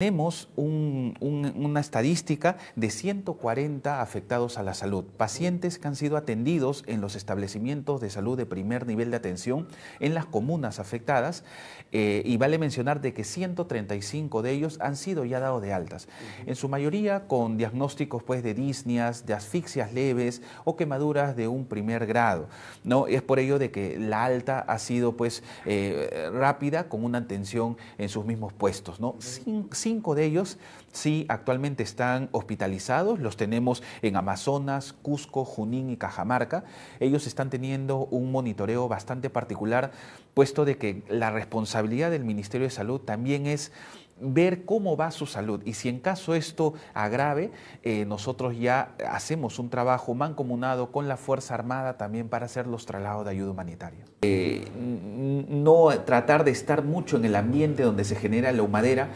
Tenemos una estadística de 140 afectados a la salud, pacientes que han sido atendidos en los establecimientos de salud de primer nivel de atención en las comunas afectadas eh, y vale mencionar de que 135 de ellos han sido ya dados de altas, en su mayoría con diagnósticos pues de disnias, de asfixias leves o quemaduras de un primer grado. No es por ello de que la alta ha sido pues eh, rápida con una atención en sus mismos puestos, ¿no? Sin, Cinco de ellos sí actualmente están hospitalizados, los tenemos en Amazonas, Cusco, Junín y Cajamarca. Ellos están teniendo un monitoreo bastante particular, puesto de que la responsabilidad del Ministerio de Salud también es ver cómo va su salud y si en caso esto agrave, eh, nosotros ya hacemos un trabajo mancomunado con la Fuerza Armada también para hacer los traslados de ayuda humanitaria. Eh, no tratar de estar mucho en el ambiente donde se genera la humadera,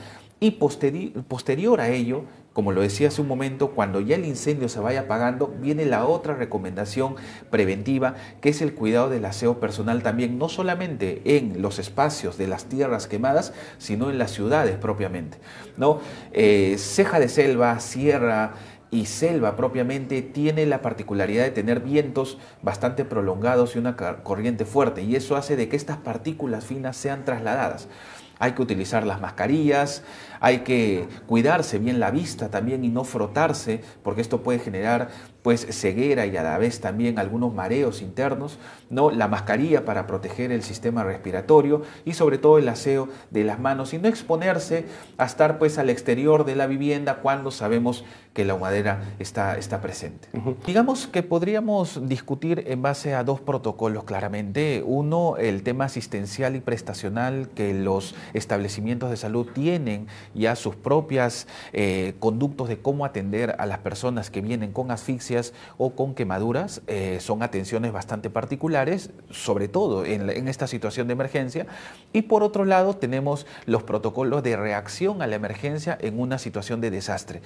y posterior a ello, como lo decía hace un momento, cuando ya el incendio se vaya apagando, viene la otra recomendación preventiva, que es el cuidado del aseo personal también, no solamente en los espacios de las tierras quemadas, sino en las ciudades propiamente. ¿no? Eh, ceja de selva, sierra, y selva propiamente tiene la particularidad de tener vientos bastante prolongados y una corriente fuerte y eso hace de que estas partículas finas sean trasladadas. Hay que utilizar las mascarillas, hay que cuidarse bien la vista también y no frotarse, porque esto puede generar pues ceguera y a la vez también algunos mareos internos, ¿no? la mascarilla para proteger el sistema respiratorio y sobre todo el aseo de las manos y no exponerse a estar pues al exterior de la vivienda cuando sabemos que la humadera está, está presente. Digamos que podríamos discutir en base a dos protocolos claramente. Uno, el tema asistencial y prestacional que los establecimientos de salud tienen ya sus propias eh, conductos de cómo atender a las personas que vienen con asfixia o con quemaduras. Eh, son atenciones bastante particulares, sobre todo en, esta situación de emergencia. Y por otro lado tenemos los protocolos de reacción a la emergencia en una situación de desastre,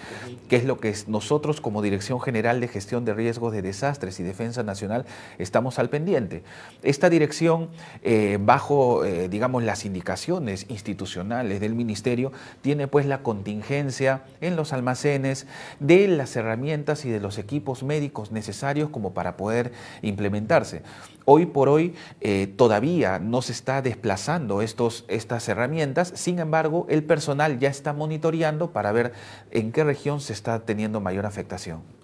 que es lo que nosotros como Dirección General de Gestión de Riesgos de Desastres y Defensa Nacional estamos al pendiente. Esta dirección, eh, bajo, eh, digamos, las indicaciones institucionales del Ministerio, tiene pues la contingencia en los almacenes de las herramientas y de los equipos médicos necesarios como para poder implementarse. Hoy por hoy eh, todavía no se está desplazando estas herramientas, sin embargo el personal ya está monitoreando para ver en qué región se está teniendo mayor afectación.